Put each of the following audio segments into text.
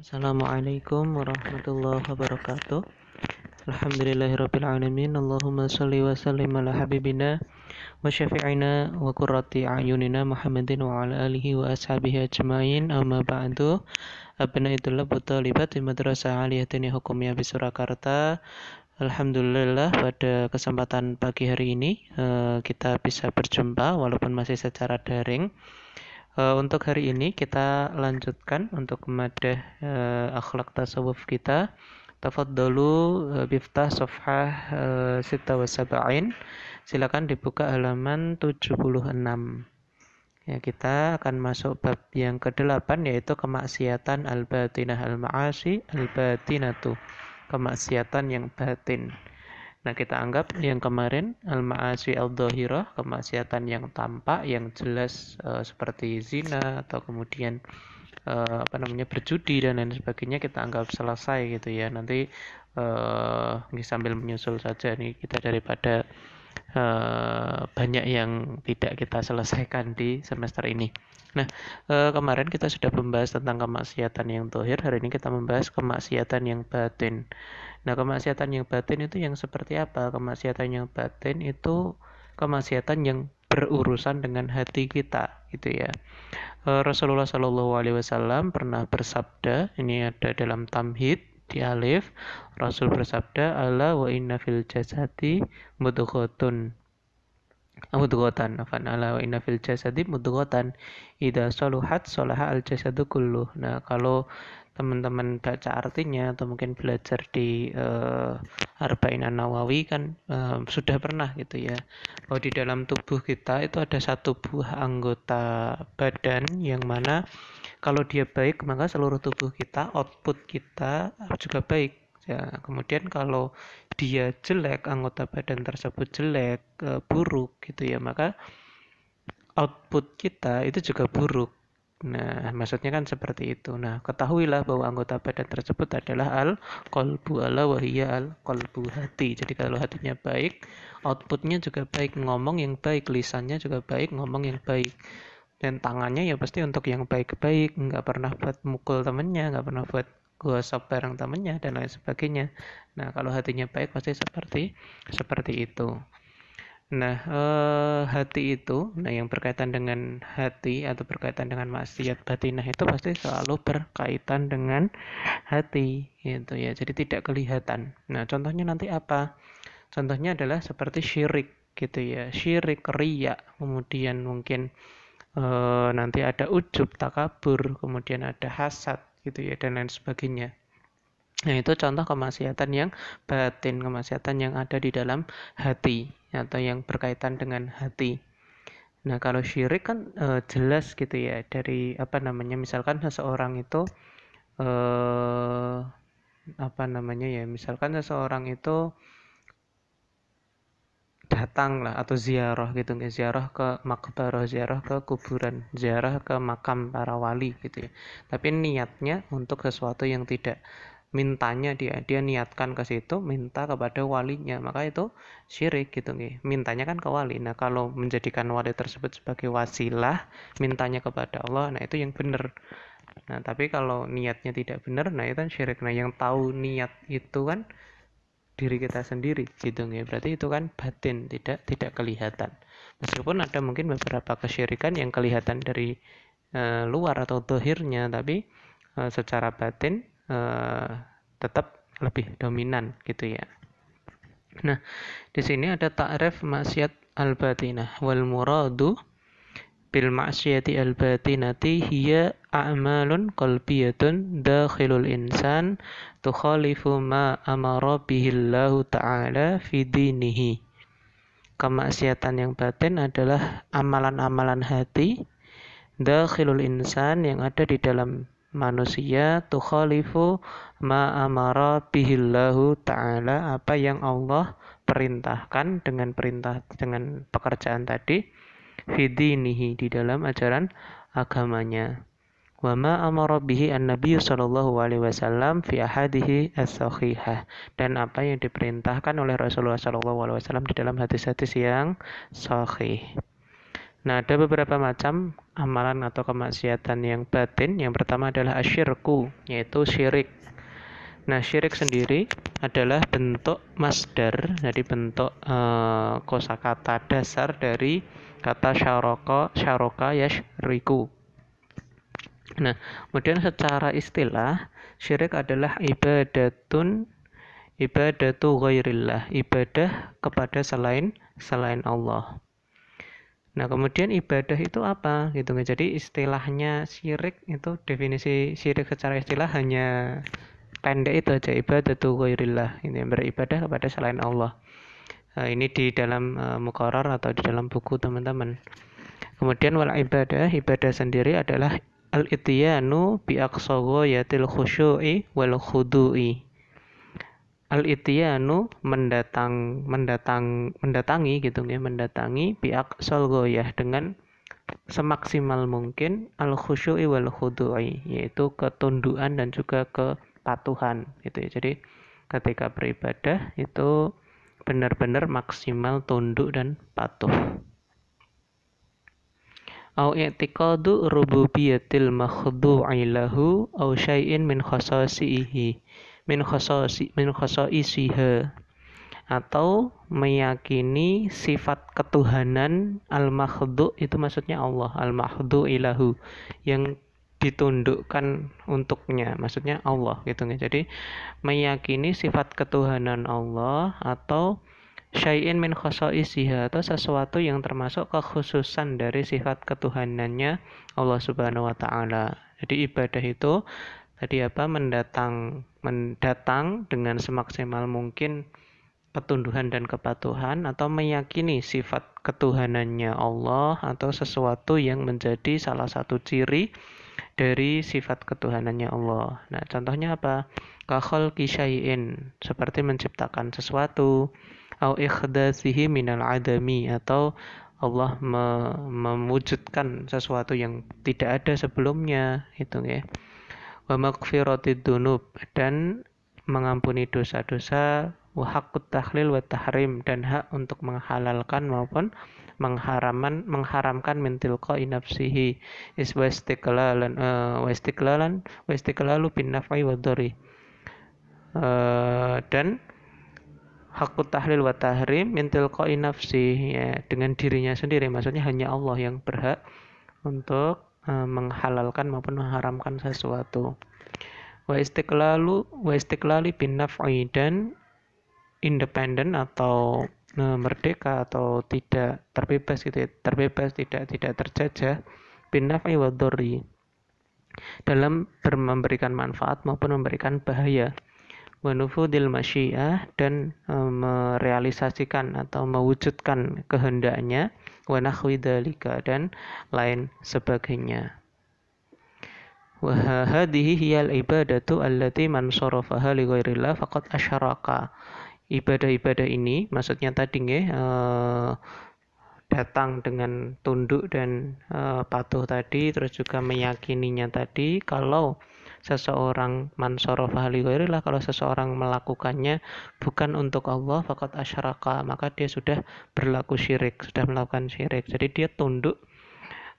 Assalamualaikum warahmatullahi wabarakatuh Alhamdulillahirrabbilalamin Allahumma salli wa sallim ala habibina wa syafi'ina wa kurrati ayunina Muhammadin wa ala alihi wa ashabihi ajma'in amma ba'du abna itulah buta libat di madrasah aliyatini hukumnya di Surakarta Alhamdulillah pada kesempatan pagi hari ini eh, kita bisa berjumpa walaupun masih secara daring Uh, untuk hari ini kita lanjutkan untuk madah eh, uh, akhlak tasawuf kita. Tafaddalu uh, eh, biftah safhah uh, sita wasaba'in. Silakan dibuka halaman 76. Ya, kita akan masuk bab yang ke-8 yaitu kemaksiatan al-batinah al-ma'asi al-batinatu. Kemaksiatan yang batin. Nah, kita anggap yang kemarin al-ma'asi al-dhahirah, kemaksiatan yang tampak, yang jelas e, seperti zina atau kemudian e, apa namanya berjudi dan lain sebagainya kita anggap selesai gitu ya. Nanti e, sambil menyusul saja nih kita daripada Uh, banyak yang tidak kita selesaikan di semester ini. Nah, uh, kemarin kita sudah membahas tentang kemaksiatan yang tohir, hari ini kita membahas kemaksiatan yang batin. Nah, kemaksiatan yang batin itu yang seperti apa? Kemaksiatan yang batin itu kemaksiatan yang berurusan dengan hati kita, gitu ya. Eh, Rasulullah Shallallahu Alaihi Wasallam pernah bersabda, ini ada dalam Tamhid, di alif Rasul bersabda Allah wa inna fil jasadi mudghatun mudghatan eh, fa ala wa inna fil jasadi mudghatan idza saluhat salaha al jasadu kullu nah kalau teman-teman baca artinya atau mungkin belajar di uh, Arba'in Nawawi kan uh, sudah pernah gitu ya bahwa di dalam tubuh kita itu ada satu buah anggota badan yang mana kalau dia baik maka seluruh tubuh kita output kita juga baik ya kemudian kalau dia jelek anggota badan tersebut jelek e, buruk gitu ya maka output kita itu juga buruk Nah, maksudnya kan seperti itu. Nah, ketahuilah bahwa anggota badan tersebut adalah al kolbu ala wahiyya al kolbu hati. Jadi kalau hatinya baik, outputnya juga baik, ngomong yang baik, lisannya juga baik, ngomong yang baik dan tangannya ya pasti untuk yang baik-baik nggak pernah buat mukul temennya nggak pernah buat gosok bareng temennya dan lain sebagainya nah kalau hatinya baik pasti seperti seperti itu nah eh, hati itu nah yang berkaitan dengan hati atau berkaitan dengan maksiat batinah itu pasti selalu berkaitan dengan hati gitu ya jadi tidak kelihatan nah contohnya nanti apa contohnya adalah seperti syirik gitu ya syirik ria kemudian mungkin e, nanti ada ujub takabur kemudian ada hasad gitu ya dan lain sebagainya Nah, itu contoh kemaksiatan yang batin, kemaksiatan yang ada di dalam hati atau yang berkaitan dengan hati. Nah, kalau syirik kan e, jelas gitu ya dari apa namanya misalkan seseorang itu e, apa namanya ya, misalkan seseorang itu datang lah atau ziarah gitu ya ziarah ke makbarah ziarah ke kuburan ziarah ke makam para wali gitu ya tapi niatnya untuk sesuatu yang tidak mintanya dia dia niatkan ke situ minta kepada walinya maka itu syirik gitu nih mintanya kan ke wali nah kalau menjadikan wali tersebut sebagai wasilah mintanya kepada Allah nah itu yang benar nah tapi kalau niatnya tidak benar nah itu kan syirik nah yang tahu niat itu kan diri kita sendiri gitu ya berarti itu kan batin tidak tidak kelihatan meskipun ada mungkin beberapa kesyirikan yang kelihatan dari e, luar atau tuhirnya, tapi e, secara batin e, tetap lebih dominan gitu ya nah di sini ada takrif maksiat al-batinah wal muradu bil ma'siyati al batinati hiya a'malun qalbiyatun dakhilul insan tukhalifu ma amara bihillahu ta'ala fi dinihi kemaksiatan yang batin adalah amalan-amalan hati dakhilul insan yang ada di dalam manusia tukhalifu ma amara bihillahu ta'ala apa yang Allah perintahkan dengan perintah dengan pekerjaan tadi fidinihi di dalam ajaran agamanya. Wa ma amara bihi an Nabiu sallallahu alaihi wasallam fi ahadihi as dan apa yang diperintahkan oleh Rasulullah sallallahu alaihi wasallam di dalam hadis-hadis yang sahih. Nah, ada beberapa macam amalan atau kemaksiatan yang batin. Yang pertama adalah asyirku, yaitu syirik. Nah, syirik sendiri adalah bentuk masdar, jadi bentuk uh, kosakata dasar dari kata syaroko syaroka yashriku nah kemudian secara istilah syirik adalah ibadatun ibadatu ghairillah ibadah kepada selain selain Allah Nah, kemudian ibadah itu apa gitu. Kan? Jadi istilahnya syirik itu definisi syirik secara istilah hanya pendek itu aja ibadah ghairillah, ini gitu beribadah kepada selain Allah. Eh, ini di dalam uh, atau di dalam buku teman-teman kemudian wal ibadah ibadah sendiri adalah al ityanu bi yatil khusyu'i wal khudu'i al ityanu mendatang mendatang mendatangi gitu ya mendatangi pihak solgoyah dengan semaksimal mungkin al khusyu'i wal khudu'i yaitu ketunduan dan juga kepatuhan gitu ya jadi ketika beribadah itu benar-benar maksimal tunduk dan patuh. Au i'tiqadu rububiyatil makhdu'i lahu au syai'in min khasasihi min khasasi min khasaisiha atau meyakini sifat ketuhanan al-makhdu itu maksudnya Allah al-makhdu ilahu yang ditundukkan untuknya maksudnya Allah gitu nih. jadi meyakini sifat ketuhanan Allah atau syai'in min khasaisiha atau sesuatu yang termasuk kekhususan dari sifat ketuhanannya Allah Subhanahu wa taala. Jadi ibadah itu tadi apa mendatang mendatang dengan semaksimal mungkin petunduhan dan kepatuhan atau meyakini sifat ketuhanannya Allah atau sesuatu yang menjadi salah satu ciri dari sifat ketuhanannya Allah. Nah, contohnya apa? Kahol kisayin seperti menciptakan sesuatu, au ikhdasihi minal adami atau Allah me sesuatu yang tidak ada sebelumnya, itu ya. Wa maghfirati dunub dan mengampuni dosa-dosa, wa -dosa, tahlil wa tahrim dan hak untuk menghalalkan maupun mengharaman mengharamkan mentilko inafsihi iswa istiklalan uh, wa istiklalan eh, wa istiklalu bin Uh, dan hakut tahlil wa tahrim ko inafsi ya, dengan dirinya sendiri maksudnya hanya Allah yang berhak untuk uh, menghalalkan maupun mengharamkan sesuatu wa kelalu wa kelali bin dan independen atau merdeka atau tidak terbebas gitu ya, terbebas tidak tidak terjajah binafai wadori dalam memberikan manfaat maupun memberikan bahaya menufudil masyiah dan e, merealisasikan atau mewujudkan kehendaknya wanakhwi dalika dan lain sebagainya wahadihi hiyal ibadatu allati man sorofaha li ghairillah faqad asyaraka ibadah-ibadah ini, maksudnya tadi nge, uh, eh, datang dengan tunduk dan eh, patuh tadi, terus juga meyakininya tadi kalau seseorang mansorofa lah kalau seseorang melakukannya bukan untuk Allah fakat asyraka maka dia sudah berlaku syirik sudah melakukan syirik jadi dia tunduk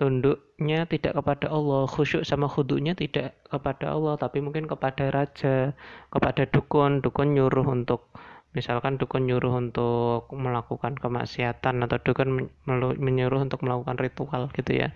tunduknya tidak kepada Allah, khusyuk sama khuduknya tidak kepada Allah, tapi mungkin kepada raja, kepada dukun, dukun nyuruh untuk misalkan dukun nyuruh untuk melakukan kemaksiatan atau dukun menyuruh untuk melakukan ritual gitu ya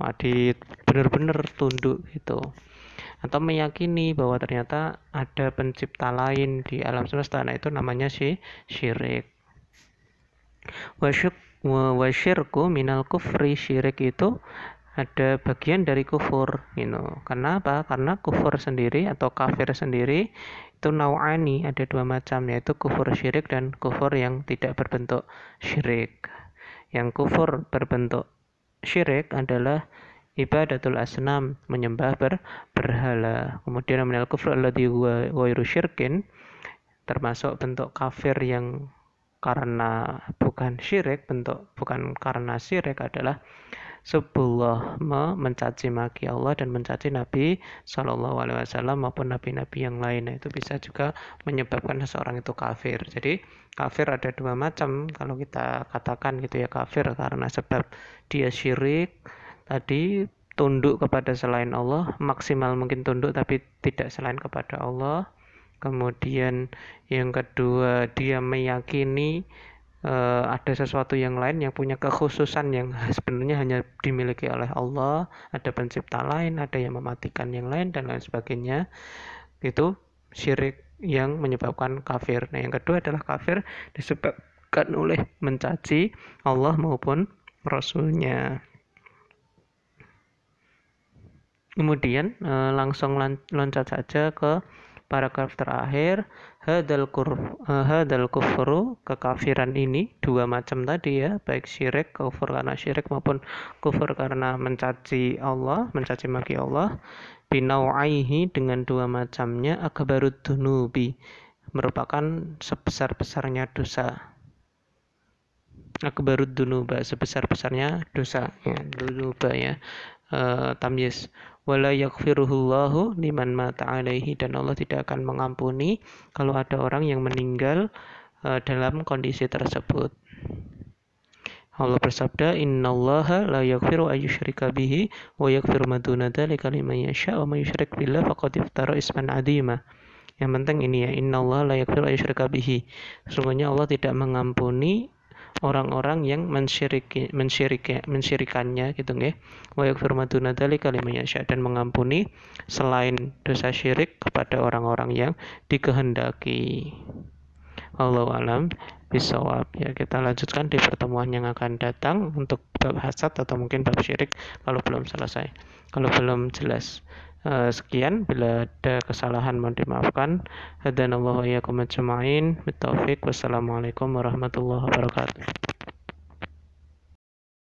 wadi benar-benar tunduk gitu atau meyakini bahwa ternyata ada pencipta lain di alam semesta nah itu namanya si syirik wasyuk wasyirku minal kufri syirik itu ada bagian dari kufur You gitu. know. Kenapa? Karena kufur sendiri atau kafir sendiri itu nau'ani ada dua macam yaitu kufur syirik dan kufur yang tidak berbentuk syirik yang kufur berbentuk syirik adalah ibadatul asnam menyembah ber, berhala kemudian amal kufur alladhi wairu syirkin termasuk bentuk kafir yang karena bukan syirik bentuk bukan karena syirik adalah sebuah mencaci maki Allah dan mencaci Nabi Shallallahu Alaihi Wasallam maupun nabi-nabi yang lain nah, itu bisa juga menyebabkan seseorang itu kafir jadi kafir ada dua macam kalau kita katakan gitu ya kafir karena sebab dia syirik tadi tunduk kepada selain Allah maksimal mungkin tunduk tapi tidak selain kepada Allah kemudian yang kedua dia meyakini uh, ada sesuatu yang lain yang punya kekhususan yang sebenarnya hanya dimiliki oleh Allah, ada pencipta lain, ada yang mematikan yang lain dan lain sebagainya. Itu syirik yang menyebabkan kafir. Nah, yang kedua adalah kafir disebabkan oleh mencaci Allah maupun rasulnya. Kemudian uh, langsung loncat saja ke paragraf terakhir hadal eh, hadal kufru kekafiran ini dua macam tadi ya baik syirik kufur karena syirik maupun kufur karena mencaci Allah mencaci maki Allah binau'aihi dengan dua macamnya akbarud dunubi merupakan sebesar-besarnya dosa akbarud dunuba sebesar-besarnya dosa ya dunuba ya Eh, tamyiz wala yaghfirullahu liman mata alaihi dan Allah tidak akan mengampuni kalau ada orang yang meninggal uh, dalam kondisi tersebut. Allah bersabda, "Innallaha la yaghfiru an bihi wa yaghfiru ma duna dzalika liman yasha wa may billah faqad iftara isman adzima." Yang penting ini ya, "Innallaha la yaghfiru an bihi." Sesungguhnya Allah tidak mengampuni orang-orang yang mensyiriki, mensyiriki, mensyirikannya gitu nggih. Wa yaghfiru dan mengampuni selain dosa syirik kepada orang-orang yang dikehendaki. Allah alam bisawab ya kita lanjutkan di pertemuan yang akan datang untuk bab hasad atau mungkin bab syirik kalau belum selesai kalau belum jelas Eh, sekian bila ada kesalahan mohon dimaafkan hadanallahu iyyakum ajmain bitaufiq wassalamualaikum warahmatullahi wabarakatuh